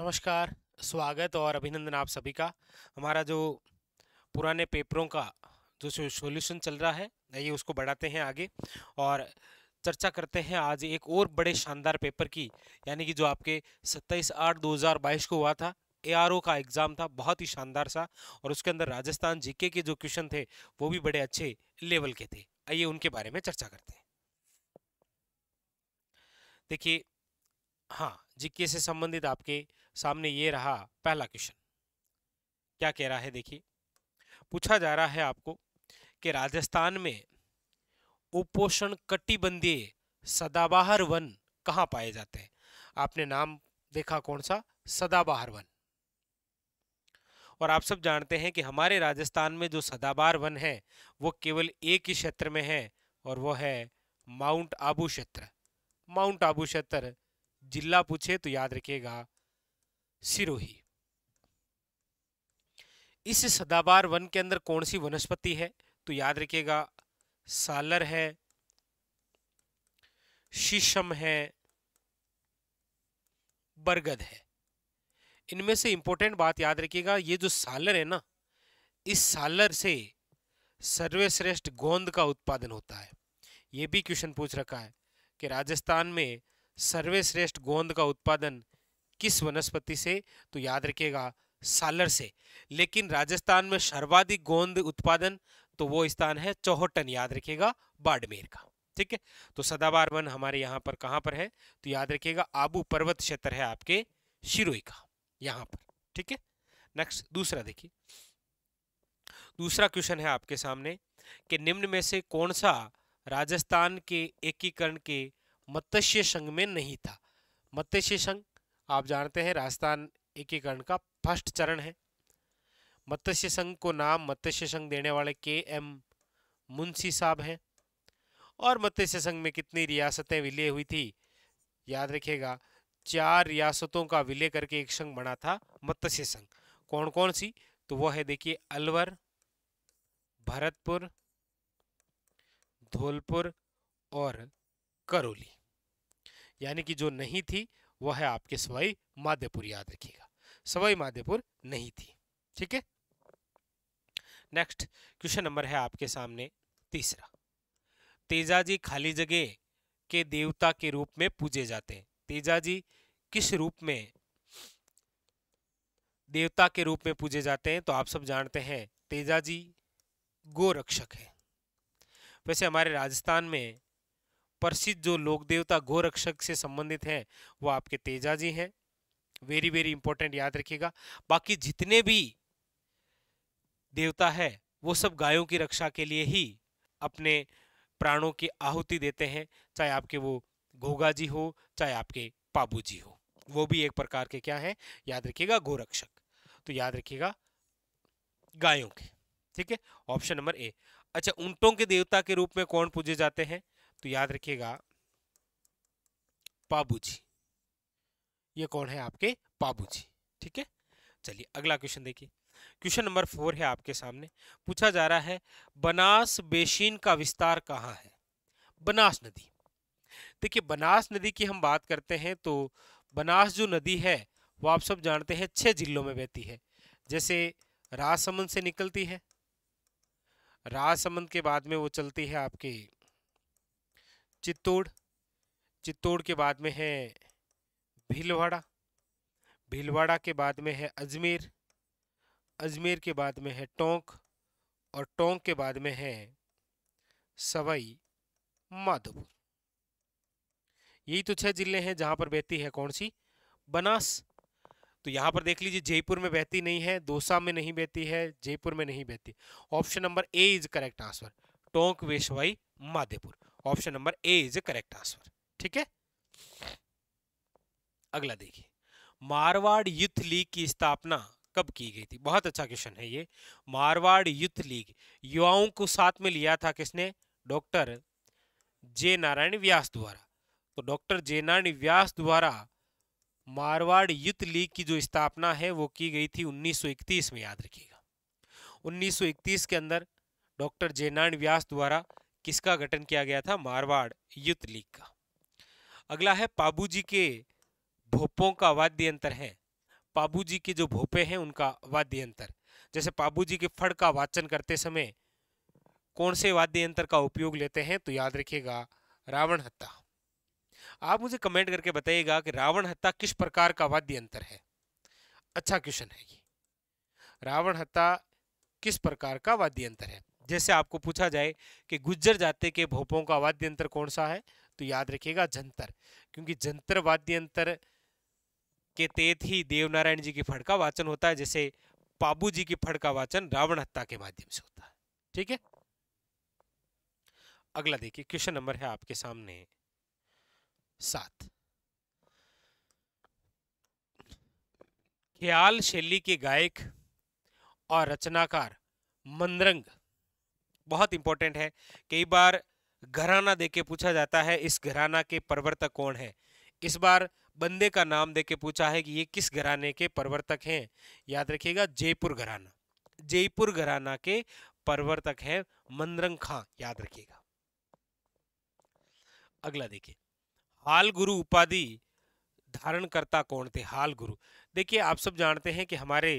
नमस्कार स्वागत और अभिनंदन आप सभी का हमारा जो पुराने पेपरों का जो सॉल्यूशन चल रहा है ये उसको बढ़ाते हैं आगे और चर्चा करते हैं आज एक और बड़े शानदार पेपर की यानी कि जो आपके 27 आठ 2022 को हुआ था एआरओ का एग्ज़ाम था बहुत ही शानदार सा और उसके अंदर राजस्थान जीके के जो क्वेश्चन थे वो भी बड़े अच्छे लेवल के थे आइए उनके बारे में चर्चा करते हैं देखिए हाँ जीके से संबंधित आपके सामने ये रहा पहला क्वेश्चन क्या कह रहा है देखिए पूछा जा रहा है आपको कि राजस्थान में उपोषण कटिबंधीय सदाबहार वन कहाँ पाए जाते हैं आपने नाम देखा कौन सा सदाबहार वन और आप सब जानते हैं कि हमारे राजस्थान में जो सदाबहार वन है वो केवल एक ही क्षेत्र में है और वो है माउंट आबू क्षेत्र माउंट आबू क्षेत्र जिला पूछे तो याद रखिएगा सिरोही इस सदाबार वन के अंदर कौन सी वनस्पति है तो याद रखिएगा सालर है शीशम है बरगद है इनमें से इंपॉर्टेंट बात याद रखिएगा ये जो सालर है ना इस सालर से सर्वश्रेष्ठ गोंद का उत्पादन होता है ये भी क्वेश्चन पूछ रखा है कि राजस्थान में सर्वश्रेष्ठ गोंद का उत्पादन किस वनस्पति से तो याद रखिएगा सालर से लेकिन राजस्थान में सर्वाधिक गोंद उत्पादन तो वो स्थान है चौहटन याद रखिएगा बाड़मेर का ठीक है तो सदाबार वन हमारे यहाँ पर कहाँ पर है तो याद रखिएगा आबू पर्वत क्षेत्र है आपके शिरोई का यहाँ पर ठीक है नेक्स्ट दूसरा देखिए दूसरा क्वेश्चन है आपके सामने कि निम्न में से कौन सा राजस्थान के एकीकरण के मत्स्य संघ में नहीं था मत्स्य संघ आप जानते हैं राजस्थान एकीकरण का फर्स्ट चरण है मत्स्य संघ को नाम मत्स्य संघ देने वाले के एम मुंशी साहब हैं और मत्स्य संघ में कितनी रियासतें विलय हुई थी याद रखिएगा चार रियासतों का विलय करके एक संघ बना था मत्स्य संघ कौन कौन सी तो वो है देखिए अलवर भरतपुर धौलपुर और करौली यानी कि जो नहीं थी वो है आपके सवाई माधेपुर याद रखिएगा सवाई माधेपुर नहीं थी ठीक है नेक्स्ट क्वेश्चन नंबर है आपके सामने तीसरा तेजाजी खाली जगह के देवता के रूप में पूजे जाते हैं तेजाजी किस रूप में देवता के रूप में पूजे जाते हैं तो आप सब जानते हैं तेजाजी गोरक्षक है वैसे हमारे राजस्थान में प्रसिद्ध जो लोक देवता गोरक्षक से संबंधित हैं वो आपके तेजा जी हैं वेरी वेरी इंपॉर्टेंट याद रखिएगा बाकी जितने भी देवता है वो सब गायों की रक्षा के लिए ही अपने प्राणों की आहुति देते हैं चाहे आपके वो घोगा जी हो चाहे आपके पाबू जी हो वो भी एक प्रकार के क्या है याद रखिएगा गोरक्षक तो याद रखिएगा गायों के ठीक है ऑप्शन नंबर ए अच्छा ऊंटों के देवता के रूप में कौन पूजे जाते हैं तो याद रखिएगा पाबूजी ये कौन है आपके पाबूजी ठीक है चलिए अगला क्वेश्चन देखिए क्वेश्चन नंबर फोर है आपके सामने पूछा जा रहा है बनास बेसिन का विस्तार कहाँ है बनास नदी देखिए बनास नदी की हम बात करते हैं तो बनास जो नदी है वो आप सब जानते हैं छह जिलों में बहती है जैसे राजसमंद से निकलती है राजसमंद के बाद में वो चलती है आपके चित्तौड़ चित्तौड़ के बाद में है भीलवाड़ा भीलवाड़ा के बाद में है अजमेर अजमेर के बाद में है टोंक और टोंक के बाद में है सवाई माधोपुर यही तो छह जिले हैं जहां पर बहती है कौन सी बनास तो यहाँ पर देख लीजिए जयपुर में बहती नहीं है दोसा में नहीं बहती है जयपुर में नहीं बहती option number A is correct answer Tonk वेशवाई Madhepur option number A is a correct answer ठीक है अगला देखिए मारवाड़ यूथ लीग की स्थापना कब की गई थी बहुत अच्छा क्वेश्चन है ये मारवाड़ यूथ लीग युवाओं को साथ में लिया था किसने डॉक्टर जे नारायण व्यास द्वारा तो डॉक्टर जे नारायण व्यास द्वारा मारवाड़ यूथ लीग की जो स्थापना है वो की गई थी 1931 में याद रखिएगा 1931 के अंदर डॉक्टर जे नारायण व्यास द्वारा किसका गठन किया गया था मारवाड़ युद्ध लीग का अगला है पाबू जी के भोपों का वाद्य यंत्र है पाबू जी के जो भोपे हैं उनका वाद्य यंत्र जैसे पाबू जी के फड़ का वाचन करते समय कौन से वाद्य यंत्र का उपयोग लेते हैं तो याद रखिएगा रावण हत्ता आप मुझे कमेंट करके बताइएगा कि रावण हत्ता किस प्रकार का वाद्य यंत्र है अच्छा क्वेश्चन है ये रावण हत्ता किस प्रकार का वाद्य यंत्र है जैसे आपको पूछा जाए कि गुज्जर जाते के भोपों का वाद्य यंत्र कौन सा है तो याद रखिएगा जंतर क्योंकि जंतर वाद्य यंत्र के तेत ही देवनारायण जी की फड़ का वाचन होता है जैसे पाबू जी की फड़ का वाचन रावण हत्या के माध्यम से होता है ठीक है अगला देखिए क्वेश्चन नंबर है आपके सामने सात ख्याल शैली के गायक और रचनाकार मंदरंग बहुत इंपॉर्टेंट है कई बार घराना दे के पूछा जाता है इस घराना के प्रवर्तक कौन है इस बार बंदे का नाम दे के पूछा है कि ये किस घराने के प्रवर्तक हैं याद रखिएगा जयपुर घराना जयपुर घराना के प्रवर्तक हैं मंदरंग खां याद रखिएगा अगला देखिए हाल गुरु उपाधि धारणकर्ता कौन थे हाल गुरु देखिए आप सब जानते हैं कि हमारे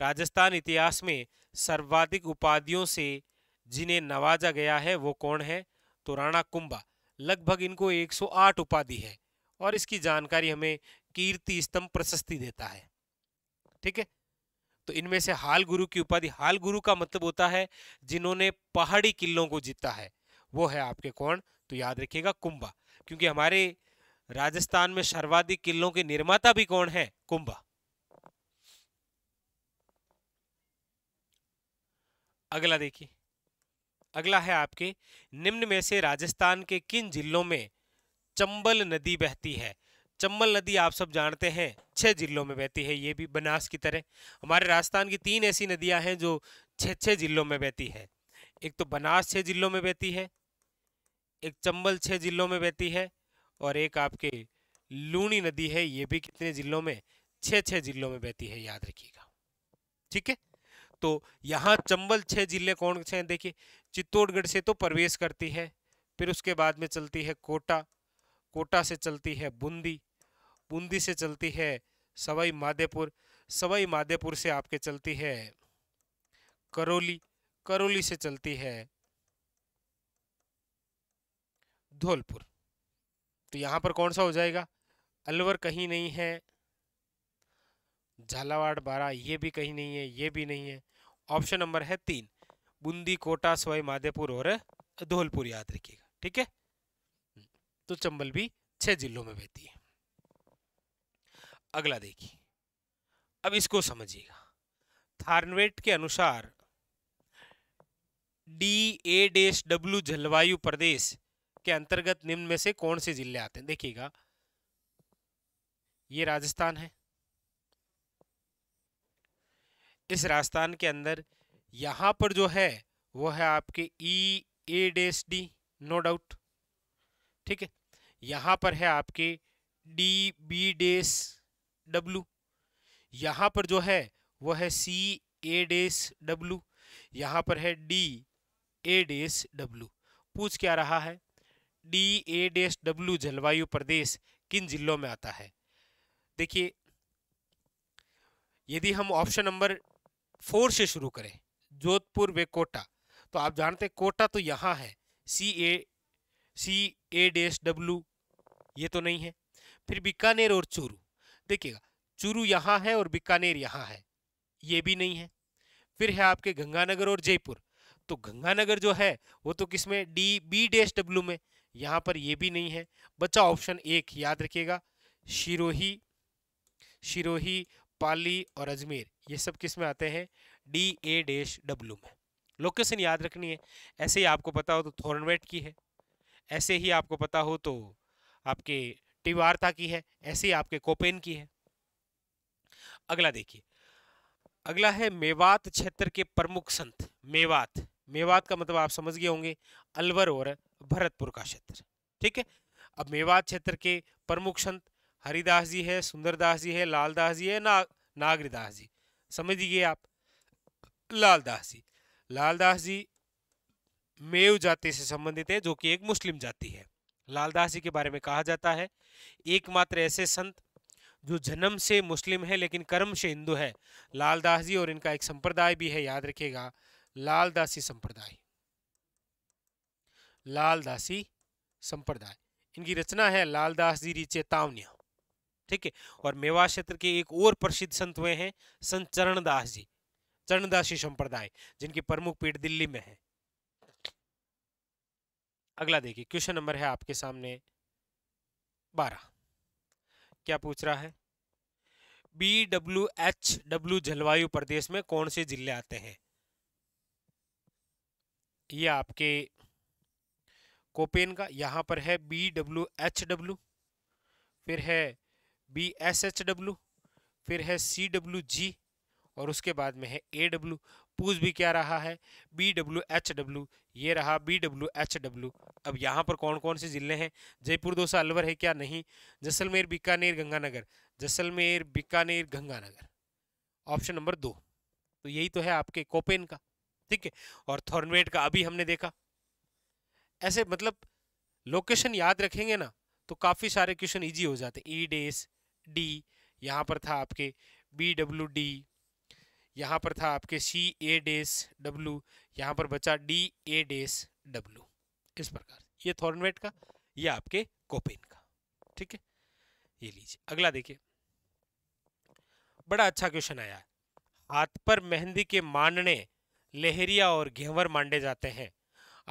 राजस्थान इतिहास में सर्वाधिक उपाधियों से जिन्हें नवाजा गया है वो कौन है तो राणा कुंभा लगभग इनको 108 उपाधि है और इसकी जानकारी हमें कीर्ति स्तंभ प्रशस्ति देता है ठीक है तो इनमें से हाल गुरु की उपाधि हाल गुरु का मतलब होता है जिन्होंने पहाड़ी किलों को जीता है वो है आपके कौन तो याद रखिएगा कुंभा क्योंकि हमारे राजस्थान में सर्वाधिक किलों के निर्माता भी कौन है कुंभा अगला देखिए अगला है आपके निम्न में से राजस्थान के किन जिलों में चंबल नदी बहती है चंबल नदी आप सब जानते हैं छः जिलों में बहती है ये भी बनास की तरह हमारे राजस्थान की तीन ऐसी नदियां हैं जो छः छः जिलों में बहती है एक तो बनास छः जिलों में बहती है एक चंबल छः जिलों में बहती है और एक आपके लूणी नदी है ये भी कितने जिलों में छः छः जिलों में बहती है याद रखिएगा ठीक है तो यहाँ चंबल छः जिले कौन से हैं देखिए चित्तौड़गढ़ से तो प्रवेश करती है फिर उसके बाद में चलती है कोटा कोटा से चलती है बूंदी बूंदी से चलती है सवाई माधेपुर सवाई माधेपुर से आपके चलती है करौली करौली से चलती है धौलपुर तो यहाँ पर कौन सा हो जाएगा अलवर कहीं नहीं है झालावाड़ बारह ये भी कहीं नहीं है ये भी नहीं है ऑप्शन नंबर है तीन बूंदी कोटा सवाई माधेपुर और धौलपुर याद रखिएगा ठीक है तो चंबल भी छह जिलों में बहती है अगला देखिए अब इसको समझिएगा थार्नवेट के अनुसार डी ए डेस डब्ल्यू जलवायु प्रदेश के अंतर्गत निम्न में से कौन से जिले आते हैं देखिएगा ये राजस्थान है इस राजस्थान के अंदर यहां पर जो है वो है आपके E A dash D no doubt ठीक है यहां पर है आपके डी बी डेस डब्लू यहां पर जो है वो है सी ए डेस डब्लू यहां पर है डी ए डेस डब्लू पूछ क्या रहा है डी ए डेस डब्लू जलवायु प्रदेश किन जिलों में आता है देखिए यदि हम ऑप्शन नंबर फोर से शुरू करें जोधपुर वे कोटा तो आप जानते हैं कोटा तो यहाँ है सी ए सी ए डेस डब्लू ये तो नहीं है फिर बीकानेर और चूरू देखिएगा चूरू यहाँ है और बीकानेर यहाँ है ये भी नहीं है फिर है आपके गंगानगर और जयपुर तो गंगानगर जो है वो तो किस में डी बी डेस डब्ल्यू में यहाँ पर ये भी नहीं है बचा ऑप्शन एक याद रखिएगा शिरोही शिरोही पाली और अजमेर ये सब किस में आते हैं डी ए डेश डब्ल्यू में लोकेशन याद रखनी है ऐसे ही आपको पता हो तो थोरनवेट की है ऐसे ही आपको पता हो तो आपके टिवार्ता की है ऐसे ही आपके कोपेन की है अगला देखिए अगला है मेवात क्षेत्र के प्रमुख संत मेवात मेवात का मतलब आप समझ गए होंगे अलवर और भरतपुर का क्षेत्र ठीक है अब मेवात क्षेत्र के प्रमुख संत हरिदास जी है सुंदरदास जी है लालदास जी है ना नागरीदास जी समझ आप लालदास जी लालदास जी मेव जाति से संबंधित है जो कि एक मुस्लिम जाति है लालदास जी के बारे में कहा जाता है एकमात्र ऐसे संत जो जन्म से मुस्लिम है लेकिन कर्म से हिंदू है लालदास जी और इनका एक संप्रदाय भी है याद रखिएगा लालदासी संप्रदाय लालदासी संप्रदाय इनकी रचना है लालदास जी री चेतावनिया ठीक है और मेवा क्षेत्र के एक और प्रसिद्ध संत हुए हैं संत चरणदास जी चरणदासी संप्रदाय जिनकी प्रमुख पीठ दिल्ली में है अगला देखिए क्वेश्चन नंबर है आपके सामने बारह क्या पूछ रहा है बी डब्ल्यू एच डब्ल्यू जलवायु प्रदेश में कौन से जिले आते हैं ये आपके कोपेन का यहां पर है बी डब्ल्यू एच डब्ल्यू फिर है बी एस एच डब्ल्यू फिर है सी डब्ल्यू जी और उसके बाद में है ए डब्ल्यू पूज भी क्या रहा है बी डब्ल्यू एच डब्ल्यू ये रहा बी डब्ल्यू एच डब्ल्यू अब यहाँ पर कौन कौन से ज़िले हैं जयपुर दोसा अलवर है क्या नहीं जैसलमेर बीकानेर गंगानगर जैसलमेर बीकानेर गंगानगर ऑप्शन नंबर दो तो यही तो है आपके कोपेन का ठीक है और थॉर्नवेट का अभी हमने देखा ऐसे मतलब लोकेशन याद रखेंगे ना तो काफ़ी सारे क्वेश्चन ईजी हो जाते ई डेस डी यहाँ पर था आपके बी डब्ल्यू डी यहाँ पर था आपके सी ए डेस डब्लू यहाँ पर बचा डी ए डेस डब्लू इस प्रकार ये थॉर्नवेट का ये आपके कोपेन का ठीक है ये लीजिए अगला देखिए बड़ा अच्छा क्वेश्चन आया हाथ पर मेहंदी के मानने लहरिया और घेवर मांडे जाते हैं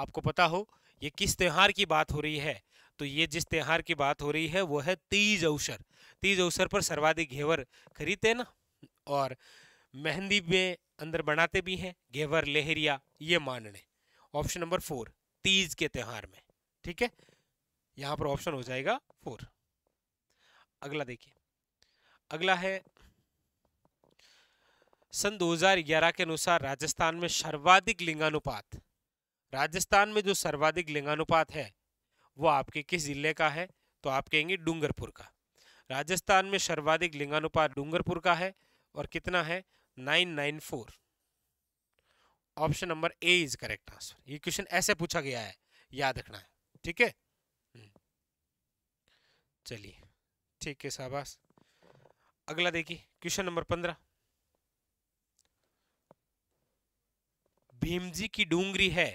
आपको पता हो ये किस त्यौहार की बात हो रही है तो ये जिस त्यौहार की बात हो रही है वो है तीज अवसर तीज अवसर पर सर्वाधिक घेवर खरीदते हैं ना और मेहंदी में अंदर बनाते भी हैं घेवर लहरिया ये मानने ऑप्शन नंबर फोर तीज के त्यौहार में ठीक है यहां पर ऑप्शन हो जाएगा फोर अगला देखिए अगला है सन 2011 के अनुसार राजस्थान में सर्वाधिक लिंगानुपात राजस्थान में जो सर्वाधिक लिंगानुपात है वो आपके किस जिले का है तो आप कहेंगे डूंगरपुर का राजस्थान में सर्वाधिक लिंगानुपात डूंगरपुर का है और कितना है nine nine four option number A is correct answer ये क्वेश्चन ऐसे पूछा गया है याद रखना है ठीक है हम्म। चलिए ठीक है शाबाश अगला देखिए क्वेश्चन नंबर पंद्रह भीमजी की डूंगरी है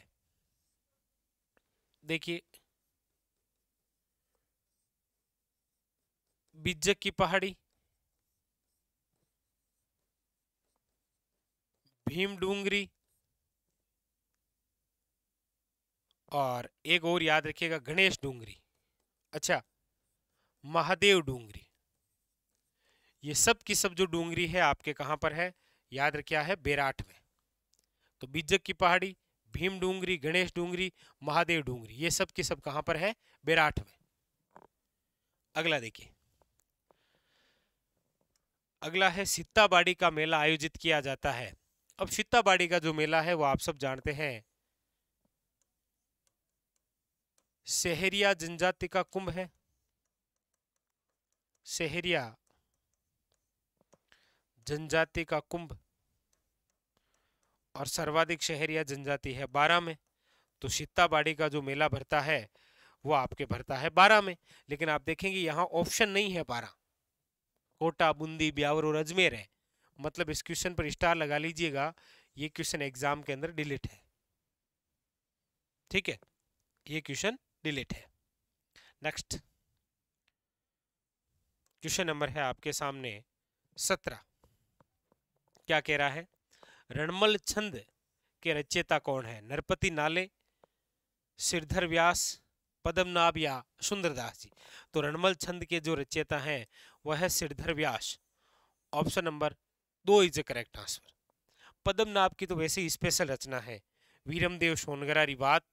देखिए बिज्जक की पहाड़ी भीम डूंगरी और एक और याद रखिएगा गणेश डूंगरी अच्छा महादेव डूंगरी ये सब की सब जो डूंगरी है आपके कहां पर है याद रखिया है बेराट में तो बीजक की पहाड़ी भीम डूंगरी गणेश डूंगरी महादेव डूंगरी ये सब की सब कहां पर है बेराट में अगला देखिए अगला है सित्ताबाड़ी का मेला आयोजित किया जाता है अब शीताबाड़ी का जो मेला है वो आप सब जानते हैं शहरिया जनजाति का कुंभ है शहरिया जनजाति का कुंभ और सर्वाधिक शहरिया जनजाति है बारह में तो सीताबाड़ी का जो मेला भरता है वो आपके भरता है बारह में लेकिन आप देखेंगे यहाँ ऑप्शन नहीं है बारह कोटा बूंदी ब्यावर और अजमेर है मतलब इस क्वेश्चन पर स्टार लगा लीजिएगा ये क्वेश्चन एग्जाम के अंदर डिलीट है ठीक है ये क्वेश्चन डिलीट है नेक्स्ट क्वेश्चन नंबर है आपके सामने सत्रह क्या कह रहा है रणमल छंद के रचयिता कौन है नरपति नाले सिरधर व्यास पद्मनाभ या सुंदरदास जी तो रणमल छंद के जो रचयिता हैं वह है सिरधर व्यास ऑप्शन नंबर दो is the correct answer Padmanabh की तो वैसे ही स्पेशल रचना है वीरमदेव सोनगरा रिवात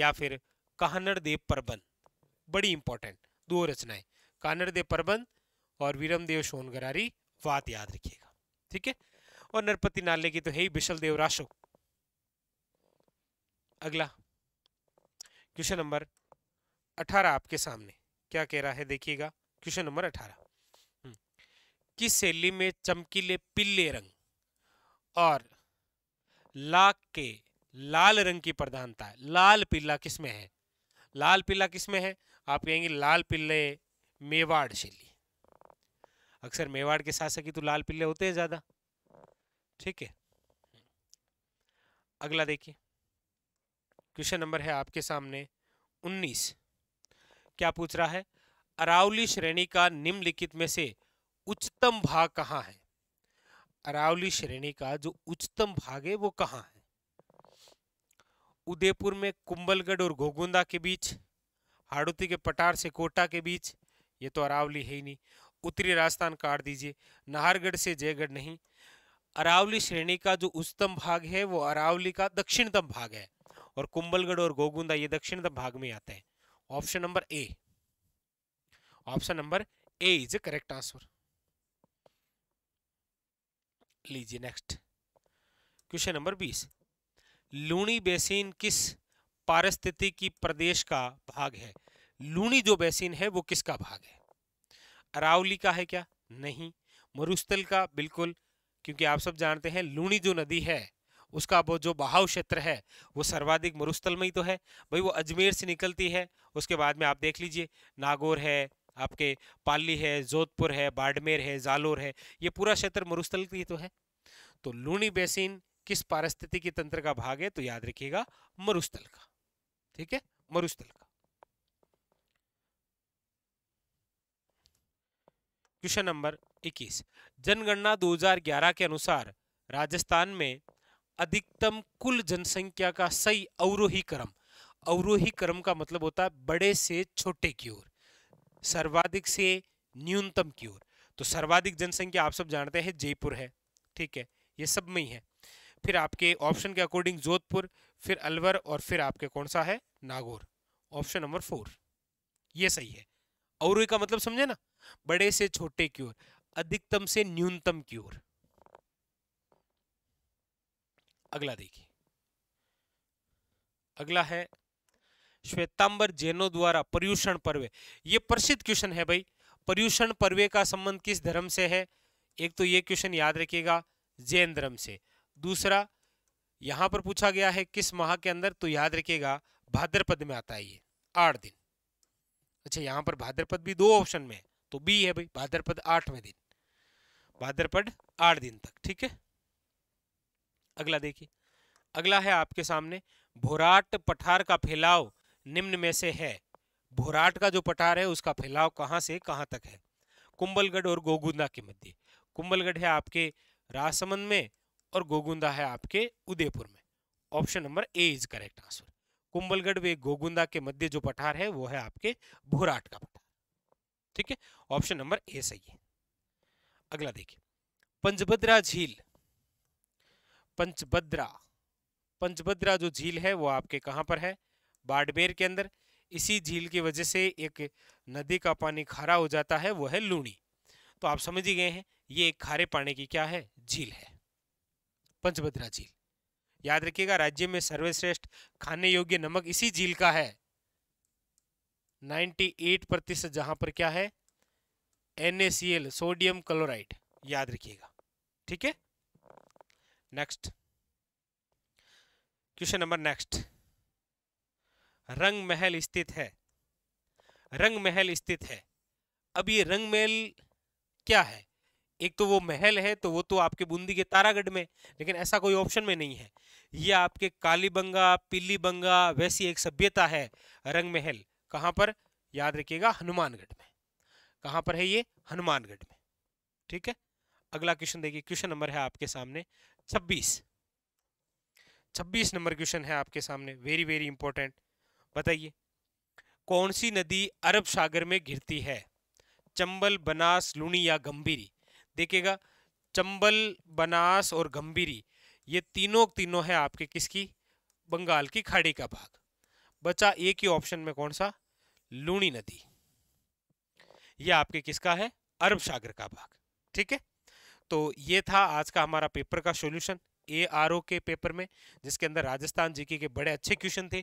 या फिर कहानड़ देव परबन बड़ी इंपॉर्टेंट दो रचनाएं कानड़ देव परबन और वीरमदेव सोनगरारी वात याद रखिएगा ठीक है और नरपति नाले की तो है ही विशल देव राशो अगला क्वेश्चन नंबर अठारह आपके सामने क्या कह रहा है देखिएगा क्वेश्चन नंबर अठारह की शैली में चमकीले पीले रंग और लाख के लाल रंग की प्रधानता है लाल पीला किसमें है लाल पीला किसमें है आप कहेंगे लाल पीले मेवाड़ शैली अक्सर मेवाड़ के शासक ही तो लाल पीले होते हैं ज़्यादा ठीक है अगला देखिए क्वेश्चन नंबर है आपके सामने 19 क्या पूछ रहा है अरावली श्रेणी का निम्नलिखित में से उच्चतम भाग कहाँ है अरावली श्रेणी का जो उच्चतम भाग है वो कहाँ है उदयपुर में कुंबलगढ़ और गोगुंदा के बीच हाड़ोती के पटार से कोटा के बीच ये तो अरावली है ही नहीं उत्तरी राजस्थान काट दीजिए नाहरगढ़ से जयगढ़ नहीं अरावली श्रेणी का जो उच्चतम भाग है वो अरावली का दक्षिणतम भाग है और कुंबलगढ़ और गोगुंदा ये दक्षिणतम भाग में आते हैं option number A option number A is correct answer लीजिए नेक्स्ट क्वेश्चन नंबर बीस लूणी बेसिन किस पारिस्थितिकी प्रदेश का भाग है लूणी जो बेसिन है वो किसका भाग है अरावली का है क्या नहीं मरुस्थल का बिल्कुल क्योंकि आप सब जानते हैं लूणी जो नदी है उसका वो जो बहाव क्षेत्र है वो सर्वाधिक मरुस्थल में ही तो है भाई वो अजमेर से निकलती है उसके बाद में आप देख लीजिए नागौर है आपके पाली है जोधपुर है बाड़मेर है जालोर है ये पूरा क्षेत्र मरुस्थल की तो है तो लूणी बेसिन किस पारिस्थितिकी तंत्र का भाग है तो याद रखिएगा मरुस्थल का ठीक है मरुस्थल का क्वेश्चन नंबर 21 जनगणना 2011 के अनुसार राजस्थान में अधिकतम कुल जनसंख्या का सही अवरोही क्रम अवरोही क्रम का मतलब होता है बड़े से छोटे की ओर सर्वाधिक से न्यूनतम की ओर तो सर्वाधिक जनसंख्या आप सब जानते हैं जयपुर है ठीक है ये सब में ही है फिर आपके ऑप्शन के अकॉर्डिंग जोधपुर फिर अलवर और फिर आपके कौन सा है नागौर ऑप्शन नंबर फोर ये सही है और का मतलब समझे ना बड़े से छोटे की ओर अधिकतम से न्यूनतम की ओर अगला देखिए अगला है श्वेतांबर जैनों द्वारा पर्यूषण पर्व ये प्रसिद्ध क्वेश्चन है भाई पर्यूषण पर्व का संबंध किस धर्म से है एक तो ये क्वेश्चन याद रखिएगा जैन धर्म से दूसरा यहां पर पूछा गया है किस माह के अंदर तो याद रखिएगा भाद्रपद में आता है ये आठ दिन अच्छा यहाँ पर भाद्रपद भी दो ऑप्शन में है तो बी है भाई भाद्रपद आठवें दिन भाद्रपद आठ दिन तक ठीक है अगला देखिए अगला है आपके सामने भोराट पठार का फैलाव निम्न में से है भोराट का जो पठार है उसका फैलाव कहाँ से कहाँ तक है कुंबलगढ़ और गोगुंदा के मध्य कुंबलगढ़ है आपके राजसमंद में और गोगुंदा है आपके उदयपुर में option number A is correct answer Kumbhalgarh वे गोगुंदा के मध्य जो पठार है वो है आपके भोराट का पठार ठीक है ऑप्शन नंबर ए सही है अगला देखिए पंचभद्रा झील पंचभद्रा पंचभद्रा जो झील है वो आपके कहां पर है बाडमेर के अंदर इसी झील की वजह से एक नदी का पानी खारा हो जाता है वो है लूणी तो आप समझ ही गए हैं ये एक खारे पानी की क्या है झील है पंचभद्रा झील याद रखिएगा राज्य में सर्वश्रेष्ठ खाने योग्य नमक इसी झील का है 98 प्रतिशत जहां पर क्या है NaCl सोडियम क्लोराइड याद रखिएगा ठीक है नेक्स्ट क्वेश्चन नंबर नेक्स्ट रंग महल स्थित है रंग महल स्थित है अब ये रंग महल क्या है एक तो वो महल है तो वो तो आपके बूंदी के तारागढ़ में लेकिन ऐसा कोई ऑप्शन में नहीं है ये आपके कालीबंगा पीलीबंगा वैसी एक सभ्यता है रंग महल कहाँ पर याद रखिएगा हनुमानगढ़ में कहाँ पर है ये हनुमानगढ़ में ठीक है अगला क्वेश्चन देखिए क्वेश्चन नंबर है आपके सामने छब्बीस छब्बीस नंबर क्वेश्चन है आपके सामने वेरी वेरी इंपॉर्टेंट बताइए कौन सी नदी अरब सागर में घिरती है चंबल बनास लुणी या गंभीरी देखिएगा चंबल बनास और गंभीरी ये तीनों तीनों है आपके किसकी बंगाल की खाड़ी का भाग बचा एक ही ऑप्शन में कौन सा लूणी नदी ये आपके किसका है अरब सागर का भाग ठीक है तो ये था आज का हमारा पेपर का सॉल्यूशन ए आर ओ के पेपर में जिसके अंदर राजस्थान जीके के बड़े अच्छे क्वेश्चन थे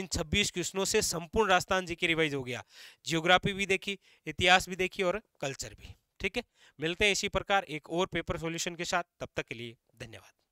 इन 26 क्वेश्चनों से संपूर्ण राजस्थान जीके रिवाइज हो गया जियोग्राफी भी देखी इतिहास भी देखी और कल्चर भी ठीक है मिलते हैं इसी प्रकार एक और पेपर सोल्यूशन के साथ तब तक के लिए धन्यवाद